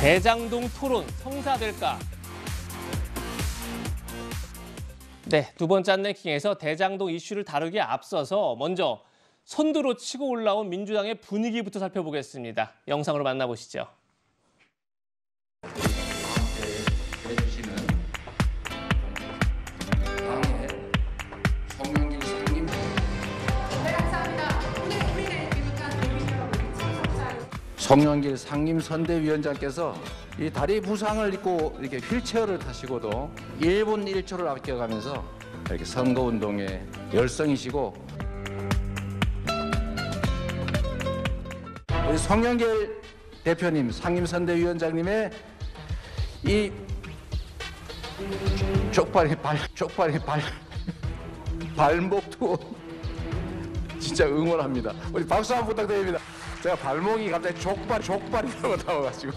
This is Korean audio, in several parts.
대장동 토론 성사될까? 네, 두 번째 안내킹에서 대장동 이슈를 다루기에 앞서서 먼저 선두로 치고 올라온 민주당의 분위기부터 살펴보겠습니다. 영상으로 만나보시죠. 송영길 상임선대위원장께서 이 다리 부상을 입고 이렇게 휠체어를 타시고도 1분 1초를 아껴가면서 이렇게 선거운동에 열성이시고 우리 송영길 대표님 상임선대위원장님의 이 쪽발이 발 쪽발이 발 발목 도 진짜 응원합니다. 우리 박수 한번 부탁드립니다. 제가 발목이 갑자기 족발 족발이라고 나와가지고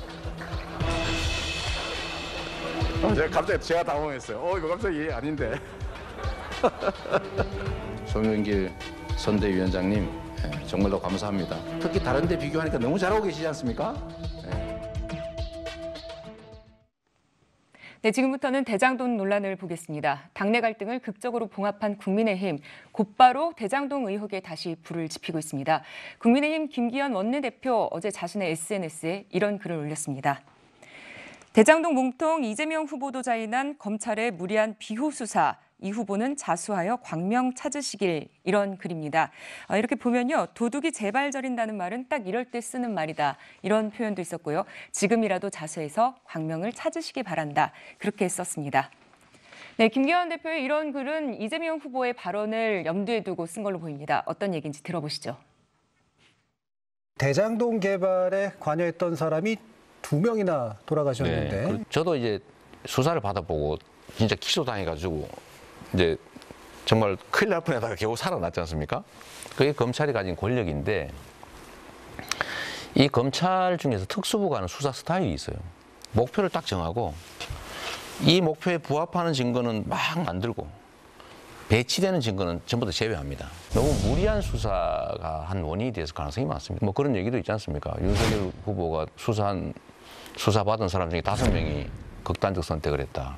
아, 제가 갑자기 제가 당황했어요. 어 이거 갑자기 아닌데. 송영길 선대위원장님 예, 정말로 감사합니다. 특히 다른 데 비교하니까 너무 잘하고 계시지 않습니까? 예. 네, 지금부터는 대장동 논란을 보겠습니다. 당내 갈등을 극적으로 봉합한 국민의힘, 곧바로 대장동 의혹에 다시 불을 지피고 있습니다. 국민의힘 김기현 원내대표 어제 자신의 SNS에 이런 글을 올렸습니다. 대장동 몸통 이재명 후보도 자인한 검찰의 무리한 비호 수사, 이 후보는 자수하여 광명 찾으시길 이런 글입니다. 아, 이렇게 보면요. 도둑이 재발 저린다는 말은 딱 이럴 때 쓰는 말이다. 이런 표현도 있었고요. 지금이라도 자수해서 광명을 찾으시기 바란다. 그렇게 썼습니다. 네, 김기현 대표의 이런 글은 이재명 후보의 발언을 염두에 두고 쓴 걸로 보입니다. 어떤 얘기인지 들어보시죠. 대장동 개발에 관여했던 사람이 두 명이나 돌아가셨는데. 네, 저도 이제 수사를 받아보고 진짜 기소당해가지고 이제 정말 큰일 날 뻔하다가 겨우 살아났지 않습니까? 그게 검찰이 가진 권력인데 이 검찰 중에서 특수부가 하는 수사 스타일이 있어요. 목표를 딱 정하고 이 목표에 부합하는 증거는 막 만들고 배치되는 증거는 전부 다 제외합니다. 너무 무리한 수사가 한 원인이 돼서 가능성이 많습니다. 뭐 그런 얘기도 있지 않습니까? 윤석열 후보가 수사한 수사받은 사람 중에 다섯 명이 극단적 선택을 했다.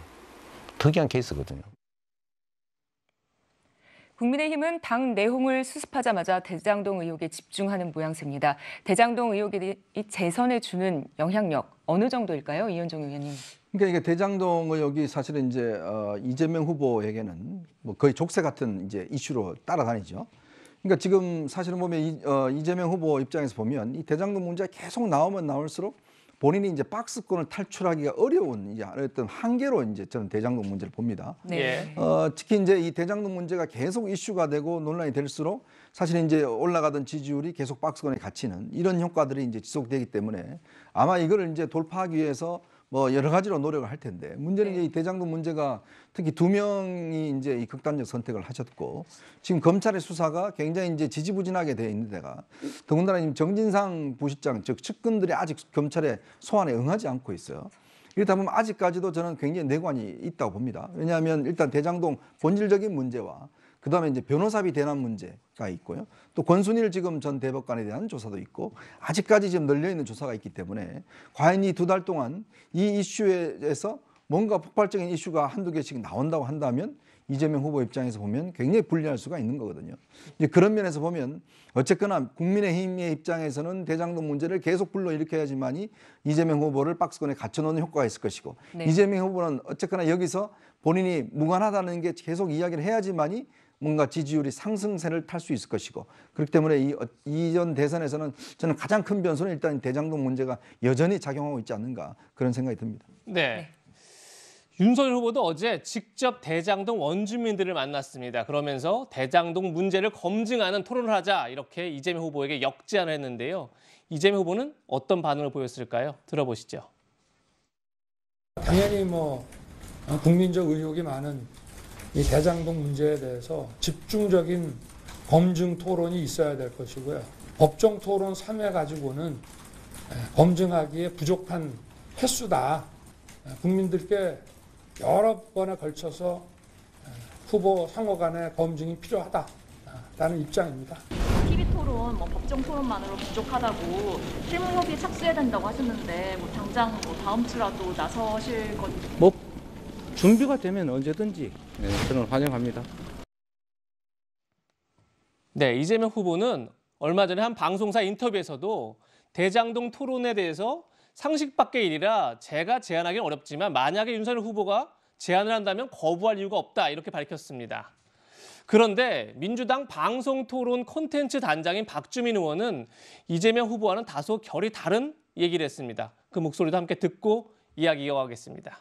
특이한 케이스거든요. 국민의힘은 당 내홍을 수습하자마자 대장동 의혹에 집중하는 모양새입니다. 대장동 의혹이 재선에 주는 영향력 어느 정도일까요, 이현정 의원님? 그러니까 이게 대장동 의혹이 사실은 이제 어, 이재명 후보에게는 뭐 거의 족쇄 같은 이제 이슈로 따라다니죠. 그러니까 지금 사실은 보면 이, 어, 재명 후보 입장에서 보면 이 대장동 문제 계속 나오면 나올수록 본인이 이제 박스권을 탈출하기가 어려운 이제 어떤 한계로 이제 저는 대장동 문제를 봅니다. 네. 예. 어, 특히 이제 이 대장동 문제가 계속 이슈가 되고 논란이 될수록 사실 이제 올라가던 지지율이 계속 박스권에 갇히는 이런 효과들이 이제 지속되기 때문에 아마 이거를 이제 돌파하기 위해서 뭐 여러 가지로 노력을 할 텐데 문제는 네. 이제 이 대장동 문제가 특히 두 명이 이제 이 극단적 선택을 하셨고 지금 검찰의 수사가 굉장히 이제 지지부진하게 되어 있는 데가 더군다나 지금 정진상 부시장 즉 측근들이 아직 검찰의 소환에 응하지 않고 있어요. 이렇다 보면 아직까지도 저는 굉장히 내관이 있다고 봅니다. 왜냐하면 일단 대장동 본질적인 문제와 그다음에 이제 변호사비 대납 문제가 있고요. 또 권순일 지금 전 대법관에 대한 조사도 있고 아직까지 지금 늘려 있는 조사가 있기 때문에 과연 이 두 달 동안 이 이슈에서 뭔가 폭발적인 이슈가 한두 개씩 나온다고 한다면 이재명 후보 입장에서 보면 굉장히 불리할 수가 있는 거거든요. 이제 그런 면에서 보면 어쨌거나 국민의힘의 입장에서는 대장동 문제를 계속 불러일으켜야지만이 이재명 후보를 박스권에 갖춰놓는 효과가 있을 것이고 네. 이재명 후보는 어쨌거나 여기서 본인이 무관하다는 게 계속 이야기를 해야지만이 뭔가 지지율이 상승세를 탈 수 있을 것이고 그렇기 때문에 이 어, 이전 대선에서는 저는 가장 큰 변수는 일단 대장동 문제가 여전히 작용하고 있지 않는가 그런 생각이 듭니다. 네. 네. 윤석열 후보도 어제 직접 대장동 원주민들을 만났습니다. 그러면서 대장동 문제를 검증하는 토론을 하자 이렇게 이재명 후보에게 역제안을 했는데요. 이재명 후보는 어떤 반응을 보였을까요? 들어보시죠. 당연히 뭐 어, 국민적 의혹이 많은 이 대장동 문제에 대해서 집중적인 검증 토론이 있어야 될 것이고요. 법정 토론 3회 가지고는 예, 검증하기에 부족한 횟수다. 예, 국민들께 여러 번에 걸쳐서 예, 후보 상호 간의 검증이 필요하다. 아, 라는 입장입니다. TV 토론, 뭐 법정 토론만으로 부족하다고 실무협의 착수해야 된다고 하셨는데 뭐 당장 뭐 다음 주라도 나서실 건? 뭐 준비가 되면 언제든지 네, 저는 환영합니다. 네, 이재명 후보는 얼마 전에 한 방송사 인터뷰에서도 대장동 토론에 대해서 상식 밖의 일이라 제가 제안하기는 어렵지만 만약에 윤석열 후보가 제안을 한다면 거부할 이유가 없다 이렇게 밝혔습니다. 그런데 민주당 방송토론 콘텐츠 단장인 박주민 의원은 이재명 후보와는 다소 결이 다른 얘기를 했습니다. 그 목소리도 함께 듣고 이야기 이어가겠습니다.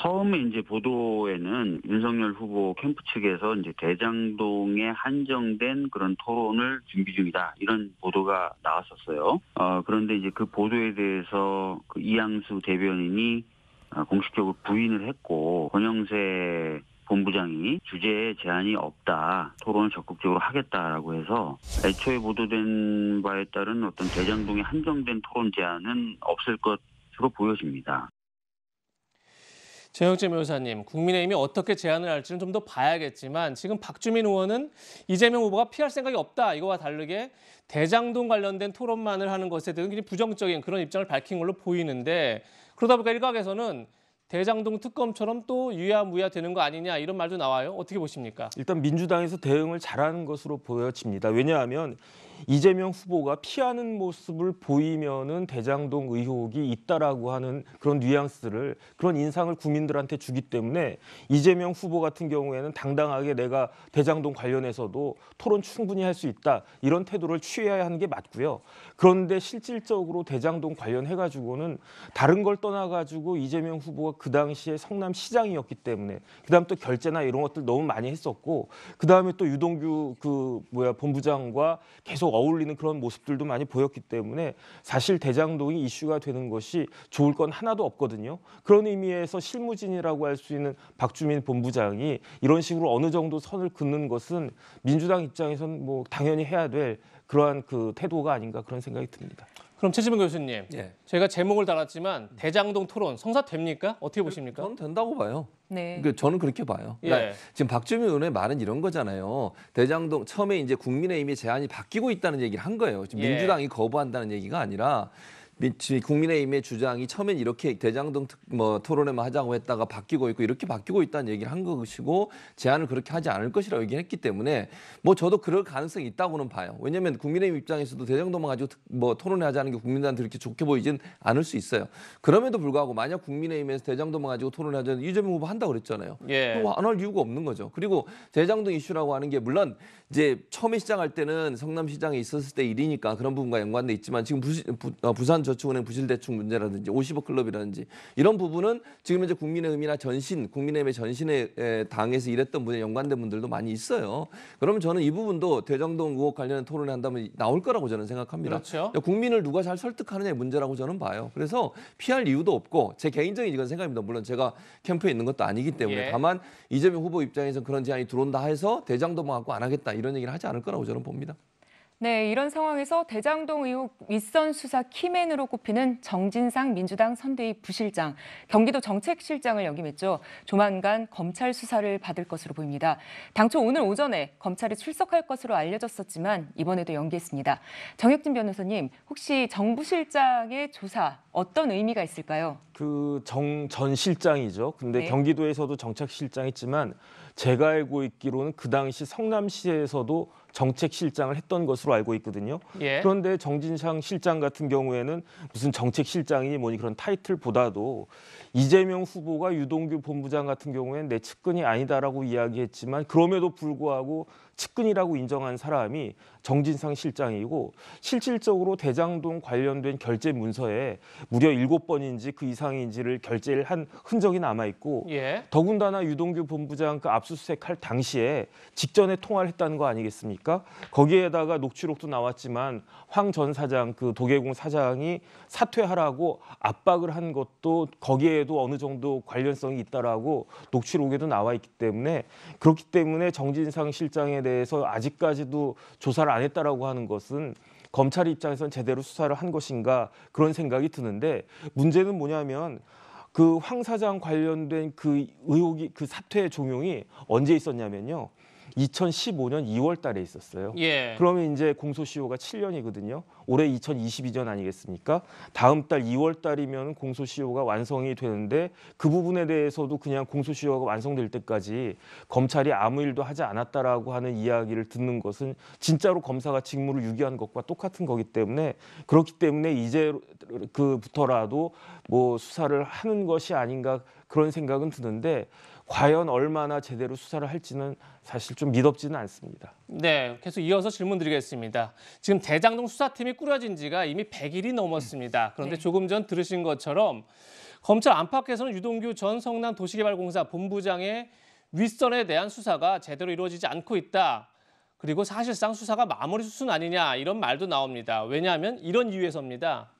처음에 이제 보도에는 윤석열 후보 캠프 측에서 이제 대장동에 한정된 그런 토론을 준비 중이다 이런 보도가 나왔었어요. 어, 그런데 이제 그 보도에 대해서 그 이양수 대변인이 어, 공식적으로 부인을 했고 권영세 본부장이 주제에 제한이 없다 토론을 적극적으로 하겠다라고 해서 애초에 보도된 바에 따른 어떤 대장동에 한정된 토론 제한은 없을 것으로 보여집니다. 정혁재 변호사님, 국민의힘이 어떻게 제안을 할지는 좀 더 봐야겠지만 지금 박주민 의원은 이재명 후보가 피할 생각이 없다 이거와 다르게 대장동 관련된 토론만을 하는 것에 대해 서 굉장히 부정적인 그런 입장을 밝힌 걸로 보이는데 그러다 보니까 일각에서는 대장동 특검처럼 또 유야무야 되는 거 아니냐 이런 말도 나와요. 어떻게 보십니까? 일단 민주당에서 대응을 잘하는 것으로 보여집니다. 왜냐하면 이재명 후보가 피하는 모습을 보이면은 대장동 의혹이 있다라고 하는 그런 뉘앙스를 그런 인상을 국민들한테 주기 때문에 이재명 후보 같은 경우에는 당당하게 내가 대장동 관련해서도 토론 충분히 할 수 있다 이런 태도를 취해야 하는 게 맞고요. 그런데 실질적으로 대장동 관련해 가지고는 다른 걸 떠나 가지고 이재명 후보가 그 당시에 성남시장이었기 때문에 그다음 또 결제나 이런 것들 너무 많이 했었고 그 다음에 또 유동규 그 뭐야 본부장과 계속 어울리는 그런 모습들도 많이 보였기 때문에 사실 대장동이 이슈가 되는 것이 좋을 건 하나도 없거든요. 그런 의미에서 실무진이라고 할 수 있는 박주민 본부장이 이런 식으로 어느 정도 선을 긋는 것은 민주당 입장에선 뭐 당연히 해야 될 그러한 그 태도가 아닌가 그런 생각이 듭니다. 그럼 최지문 교수님, 예. 저가 제목을 달았지만 대장동 토론 성사됩니까? 어떻게 보십니까? 저는 된다고 봐요. 네. 그러니까 저는 그렇게 봐요. 예. 그러니까 지금 박주민 의원의 말은 이런 거잖아요. 대장동 처음에 이제 국민의힘이 제안이 바뀌고 있다는 얘기를 한 거예요. 지금 예. 민주당이 거부한다는 얘기가 아니라 국민의힘의 주장이 처음엔 이렇게 대장동 뭐 토론회만 뭐 하자고 했다가 바뀌고 있고 이렇게 바뀌고 있다는 얘기를 한 것이고 제안을 그렇게 하지 않을 것이라고 얘기했기 때문에 뭐 저도 그럴 가능성이 있다고는 봐요. 왜냐하면 국민의힘 입장에서도 대장동만 가지고 뭐 토론회 하자는 게 국민들한테 이렇게 좋게 보이진 않을 수 있어요. 그럼에도 불구하고 만약 국민의힘에서 대장동만 가지고 토론회 하자는 유재명 후보 한다 고 그랬잖아요. 예. 안할 이유가 없는 거죠. 그리고 대장동 이슈라고 하는 게 물론 이제 처음에 시작할 때는 성남시장에 있었을 때 일이니까 그런 부분과 연관돼 있지만 지금 부시, 부, 어, 부산 저축은행 부실대출 문제라든지 50억 클럽이라든지 이런 부분은 지금 이제 국민의힘이나 전신, 국민의힘의 전신에 당에서 일했던 분에 연관된 분들도 많이 있어요. 그러면 저는 이 부분도 대정동 의혹 관련 토론을 한다면 나올 거라고 저는 생각합니다. 그렇죠. 국민을 누가 잘 설득하느냐의 문제라고 저는 봐요. 그래서 피할 이유도 없고 제 개인적인 이건 생각입니다. 물론 제가 캠프에 있는 것도 아니기 때문에 예. 다만 이재명 후보 입장에서 그런 제안이 들어온다 해서 대장동 갖고 안 하겠다 이런 얘기를 하지 않을 거라고 저는 봅니다. 네, 이런 상황에서 대장동 의혹 윗선 수사 키맨으로 꼽히는 정진상 민주당 선대위 부실장, 경기도 정책실장을 역임했죠. 조만간 검찰 수사를 받을 것으로 보입니다. 당초 오늘 오전에 검찰이 출석할 것으로 알려졌었지만 이번에도 연기했습니다. 정혁진 변호사님, 혹시 정부 실장의 조사 어떤 의미가 있을까요? 그 정 전 실장이죠. 근데 네. 경기도에서도 정책실장 했지만 제가 알고 있기로는 그 당시 성남시에서도 정책 실장을 했던 것으로 알고 있거든요. 예. 그런데 정진상 실장 같은 경우에는 무슨 정책 실장이 뭐니 그런 타이틀보다도 이재명 후보가 유동규 본부장 같은 경우에는 내 측근이 아니다라고 이야기했지만 그럼에도 불구하고 측근이라고 인정한 사람이 정진상 실장이고 실질적으로 대장동 관련된 결제 문서에 무려 일곱 번인지그 이상인지를 결제를 한 흔적이 남아 있고 예. 더군다나 유동규 본부장 그 압수수색할 당시에 직전에 통화를 했다는 거 아니겠습니까? 거기에다가 녹취록도 나왔지만 황 전 사장 그 도계공 사장이 사퇴하라고 압박을 한 것도 거기에도 어느 정도 관련성이 있다라고 녹취록에도 나와 있기 때문에 그렇기 때문에 정진상 실장에 대해서 아직까지도 조사를 수사를 안 했다라고 하는 것은 검찰 입장에서는 제대로 수사를 한 것인가 그런 생각이 드는데 문제는 뭐냐면 그 황 사장 관련된 그 의혹이 그 사퇴 종용이 언제 있었냐면요. 2015년 2월 달에 있었어요. 예. 그러면 이제 공소시효가 7년이거든요. 올해 2022년 아니겠습니까? 다음 달 2월 달이면 공소시효가 완성이 되는데 그 부분에 대해서도 그냥 공소시효가 완성될 때까지 검찰이 아무 일도 하지 않았다라고 하는 이야기를 듣는 것은 진짜로 검사가 직무를 유기한 것과 똑같은 거기 때문에 그렇기 때문에 이제 그부터라도 뭐 수사를 하는 것이 아닌가 그런 생각은 드는데 과연 얼마나 제대로 수사를 할지는 사실 좀 믿업지는 않습니다. 네, 계속 이어서 질문드리겠습니다. 지금 대장동 수사팀이 꾸려진 지가 이미 100일이 넘었습니다. 그런데 네. 조금 전 들으신 것처럼 검찰 안팎에서는 유동규 전 성남도시개발공사 본부장의 윗선에 대한 수사가 제대로 이루어지지 않고 있다. 그리고 사실상 수사가 마무리 수순 아니냐 이런 말도 나옵니다. 왜냐하면 이런 이유에서입니다.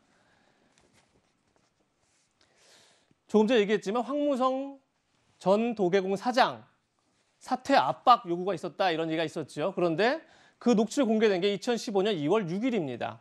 조금 전 얘기했지만 황무성 전 도계공 사장 사퇴 압박 요구가 있었다 이런 얘기가 있었죠. 그런데 그 녹취를 공개된 게 2015년 2월 6일입니다.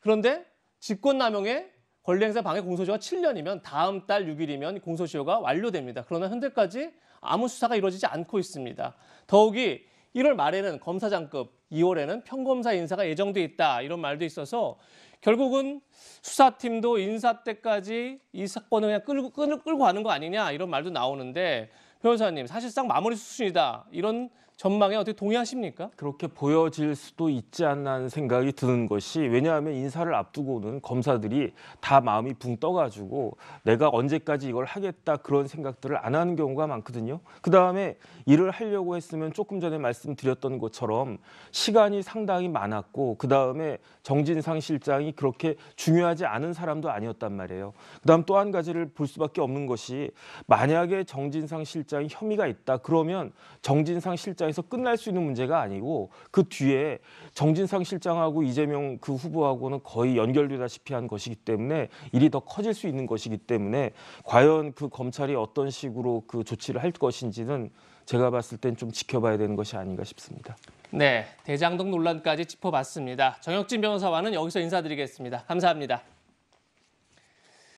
그런데 직권남용의 권리행사 방해 공소시효가 7년이면 다음 달 6일이면 공소시효가 완료됩니다. 그러나 현재까지 아무 수사가 이루어지지 않고 있습니다. 더욱이 1월 말에는 검사장급, 2월에는 평검사 인사가 예정돼 있다 이런 말도 있어서 결국은 수사팀도 인사 때까지 이 사건을 그냥 끌고, 끌고 가는 거 아니냐 이런 말도 나오는데 변호사님 사실상 마무리 수순이다 이런 전망에 어떻게 동의하십니까? 그렇게 보여질 수도 있지 않나 하는 생각이 드는 것이 왜냐하면 인사를 앞두고는 검사들이 다 마음이 붕 떠가지고 내가 언제까지 이걸 하겠다 그런 생각들을 안 하는 경우가 많거든요. 그 다음에 일을 하려고 했으면 조금 전에 말씀드렸던 것처럼 시간이 상당히 많았고 그 다음에 정진상 실장이 그렇게 중요하지 않은 사람도 아니었단 말이에요. 그 다음 또 한 가지를 볼 수밖에 없는 것이 만약에 정진상 실장이 혐의가 있다 그러면 정진상 실장 실장에서 끝날 수 있는 문제가 아니고 그 뒤에 정진상 실장하고 이재명 그 후보하고는 거의 연결되다시피 한 것이기 때문에 일이 더 커질 수 있는 것이기 때문에 과연 그 검찰이 어떤 식으로 그 조치를 할 것인지는 제가 봤을 땐 좀 지켜봐야 되는 것이 아닌가 싶습니다. 네, 대장동 논란까지 짚어봤습니다. 정혁진 변호사와는 여기서 인사드리겠습니다. 감사합니다.